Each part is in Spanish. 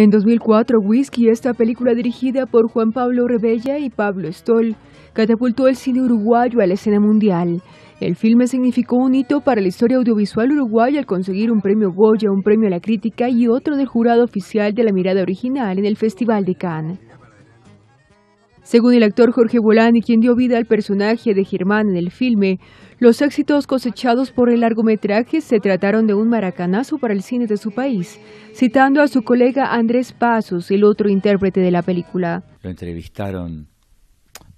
En 2004, Whisky, esta película dirigida por Juan Pablo Rebella y Pablo Stoll, catapultó el cine uruguayo a la escena mundial. El filme significó un hito para la historia audiovisual uruguaya al conseguir un premio Goya, un premio a la crítica y otro del jurado oficial de la mirada original en el Festival de Cannes. Según el actor Jorge Bolani, quien dio vida al personaje de Germán en el filme, los éxitos cosechados por el largometraje se trataron de un maracanazo para el cine de su país, citando a su colega Andrés Pasos, el otro intérprete de la película. Lo entrevistaron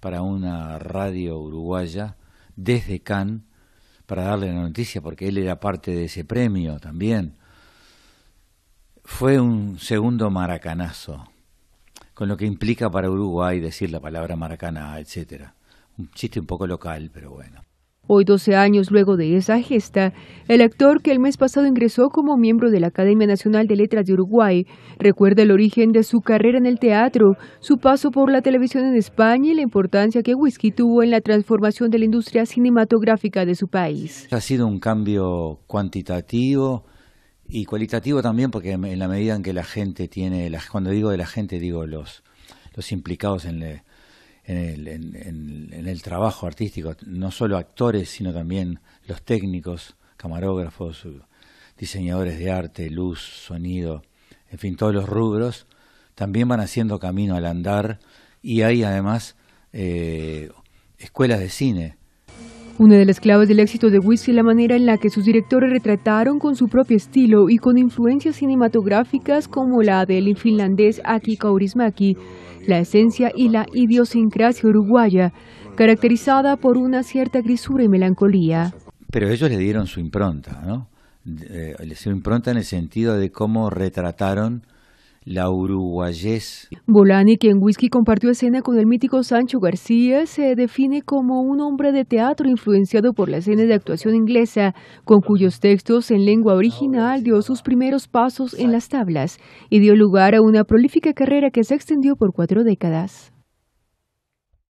para una radio uruguaya desde Cannes para darle la noticia, porque él era parte de ese premio también. Fue un segundo maracanazo con lo que implica para Uruguay decir la palabra maracana, etcétera. Un chiste un poco local, pero bueno. Hoy, 12 años luego de esa gesta, el actor que el mes pasado ingresó como miembro de la Academia Nacional de Letras de Uruguay recuerda el origen de su carrera en el teatro, su paso por la televisión en España y la importancia que Whisky tuvo en la transformación de la industria cinematográfica de su país. Ha sido un cambio cuantitativo y cualitativo también porque en la medida en que la gente tiene, cuando digo de la gente, digo los, los implicados en, el, trabajo artístico, no solo actores, sino también los técnicos, camarógrafos, diseñadores de arte, luz, sonido, en fin, todos los rubros, también van haciendo camino al andar y hay además eh, escuelas de cine una de las claves del éxito de Wiz es la manera en la que sus directores retrataron con su propio estilo y con influencias cinematográficas como la del finlandés Aki Kaurismaki, la esencia y la idiosincrasia uruguaya, caracterizada por una cierta grisura y melancolía. Pero ellos le dieron su impronta, ¿no? Eh, impronta en el sentido de cómo retrataron la uruguayés. Bolani, quien Whisky compartió escena con el mítico Sancho García, se define como un hombre de teatro influenciado por la escena de actuación inglesa, con cuyos textos en lengua original dio sus primeros pasos en las tablas y dio lugar a una prolífica carrera que se extendió por cuatro décadas.